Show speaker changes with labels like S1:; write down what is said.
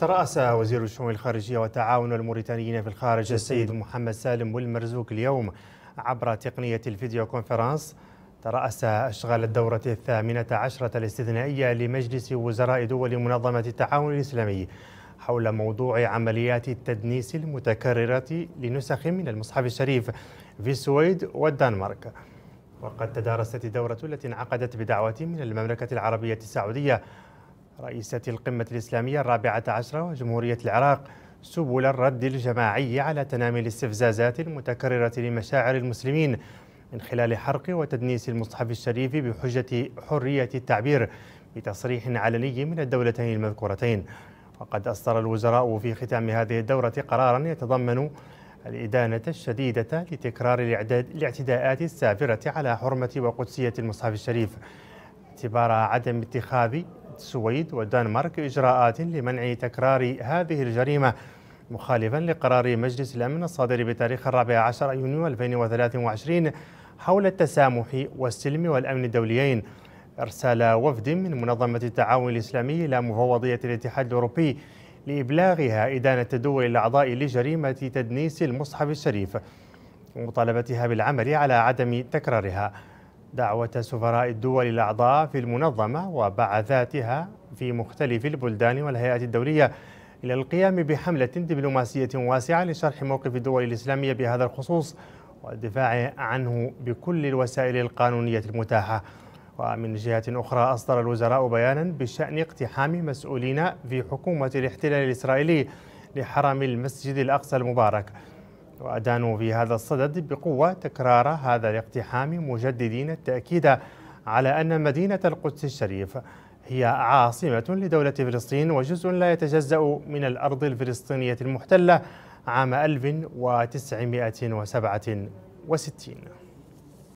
S1: ترأس وزير الشؤون الخارجية وتعاون الموريتانيين في الخارج السيد محمد سالم والمرزوق اليوم عبر تقنية الفيديو كونفرنس ترأس أشغال الدورة الثامنة عشرة الاستثنائية لمجلس وزراء دول منظمة التعاون الإسلامي حول موضوع عمليات التدنيس المتكررة لنسخ من المصحف الشريف في السويد والدنمارك وقد تدارست الدورة التي انعقدت بدعوة من المملكة العربية السعودية رئيسة القمة الإسلامية الرابعة عشرة وجمهورية العراق سبل الرد الجماعي على تنامي الاستفزازات المتكررة لمشاعر المسلمين من خلال حرق وتدنيس المصحف الشريف بحجة حرية التعبير بتصريح علني من الدولتين المذكورتين وقد أصدر الوزراء في ختام هذه الدورة قرارا يتضمن الإدانة الشديدة لتكرار الاعتداءات السافرة على حرمة وقدسية المصحف الشريف اعتبار عدم اتخاذ السويد والدنمارك إجراءات لمنع تكرار هذه الجريمة مخالفا لقرار مجلس الأمن الصادر بتاريخ الرابع عشر يونيو 2023 حول التسامح والسلم والأمن الدوليين إرسال وفد من منظمة التعاون الإسلامي إلى مفوضية الاتحاد الأوروبي لإبلاغها إدانة الدول الأعضاء لجريمة تدنيس المصحف الشريف ومطالبتها بالعمل على عدم تكرارها دعوة سفراء الدول الأعضاء في المنظمة وبعثاتها في مختلف البلدان والهيئات الدولية إلى القيام بحملة دبلوماسية واسعة لشرح موقف الدول الإسلامية بهذا الخصوص والدفاع عنه بكل الوسائل القانونية المتاحة ومن جهة أخرى أصدر الوزراء بيانا بشأن اقتحام مسؤولين في حكومة الاحتلال الإسرائيلي لحرم المسجد الأقصى المبارك وأدانوا في هذا الصدد بقوة تكرار هذا الاقتحام مجددين التأكيد على أن مدينة القدس الشريف هي عاصمة لدولة فلسطين وجزء لا يتجزأ من الأرض الفلسطينية المحتلة عام 1967